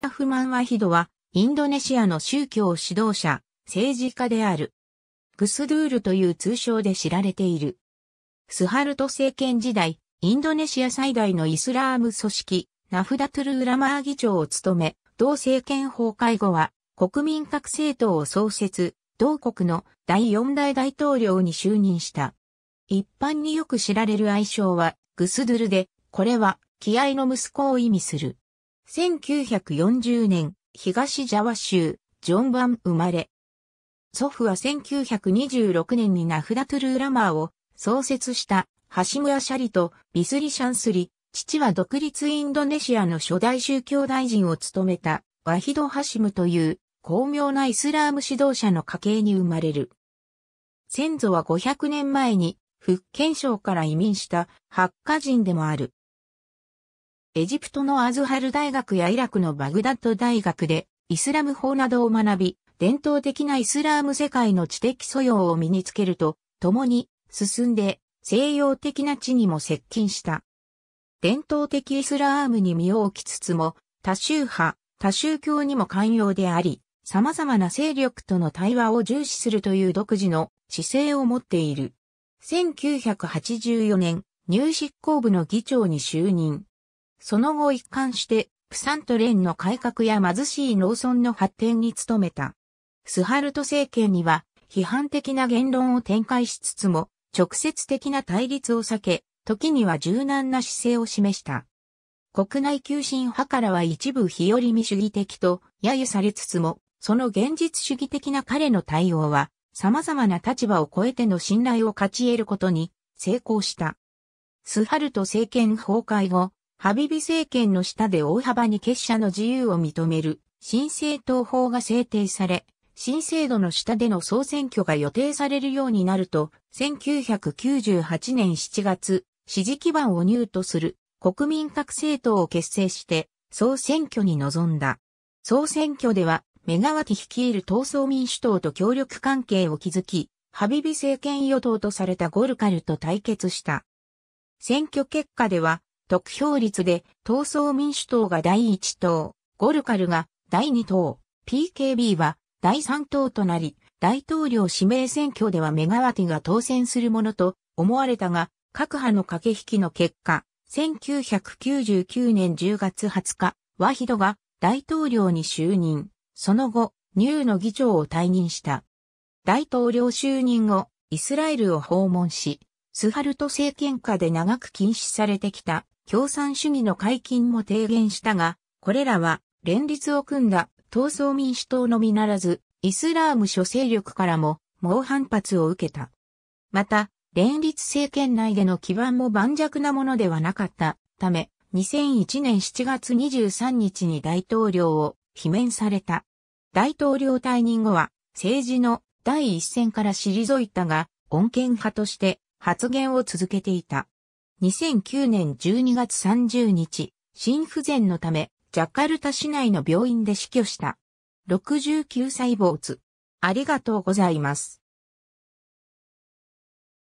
タフマンワヒドは、インドネシアの宗教指導者、政治家である。グスドゥールという通称で知られている。スハルト政権時代、インドネシア最大のイスラーム組織、ナフダトゥル・ウラマー議長を務め、同政権崩壊後は、国民各政党を創設、同国の第四代大統領に就任した。一般によく知られる愛称は、グスドゥルで、これは、気合の息子を意味する。1940年、東ジャワ州、ジョンバン生まれ。祖父は1926年にナフダトゥルーラマーを創設したハシムアシャリとビスリシャンスリ、父は独立インドネシアの初代宗教大臣を務めたワヒド・ハシムという巧妙なイスラーム指導者の家系に生まれる。先祖は500年前に福建省から移民したハッカ人でもある。エジプトのアズハル大学やイラクのバグダッド大学で、イスラム法などを学び、伝統的なイスラーム世界の知的素養を身につけると、共に進んで西洋的な地にも接近した。伝統的イスラームに身を置きつつも、多宗派、多宗教にも寛容であり、様々な勢力との対話を重視するという独自の姿勢を持っている。1984年、入執行部の議長に就任。その後一貫して、プサント連の改革や貧しい農村の発展に努めた。スハルト政権には、批判的な言論を展開しつつも、直接的な対立を避け、時には柔軟な姿勢を示した。国内急進派からは一部日和見主義的と揶揄されつつも、その現実主義的な彼の対応は、様々な立場を超えての信頼を勝ち得ることに成功した。スハルト政権崩壊後、ハビビ政権の下で大幅に結社の自由を認める新政党法が制定され、新制度の下での総選挙が予定されるようになると、1998年7月、支持基盤を入とする国民各政党を結成して、総選挙に臨んだ。総選挙では、メガワティ率いる闘争民主党と協力関係を築き、ハビビ政権与党とされたゴルカルと対決した。選挙結果では、得票率で、闘争民主党が第1党、ゴルカルが第2党、PKB は第3党となり、大統領指名選挙ではメガワティが当選するものと思われたが、各派の駆け引きの結果、1999年10月20日、ワヒドが大統領に就任、その後、ニューの議長を退任した。大統領就任後、イスラエルを訪問し、スハルト政権下で長く禁止されてきた共産主義の解禁も提言したが、これらは連立を組んだ闘争民主党のみならず、イスラーム諸勢力からも猛反発を受けた。また、連立政権内での基盤も盤石なものではなかったため、2001年7月23日に大統領を罷免された。大統領退任後は政治の第一線から退いたが、穏健派として発言を続けていた。2009年12月30日、心不全のため、ジャカルタ市内の病院で死去した。69歳坊主。ありがとうございます。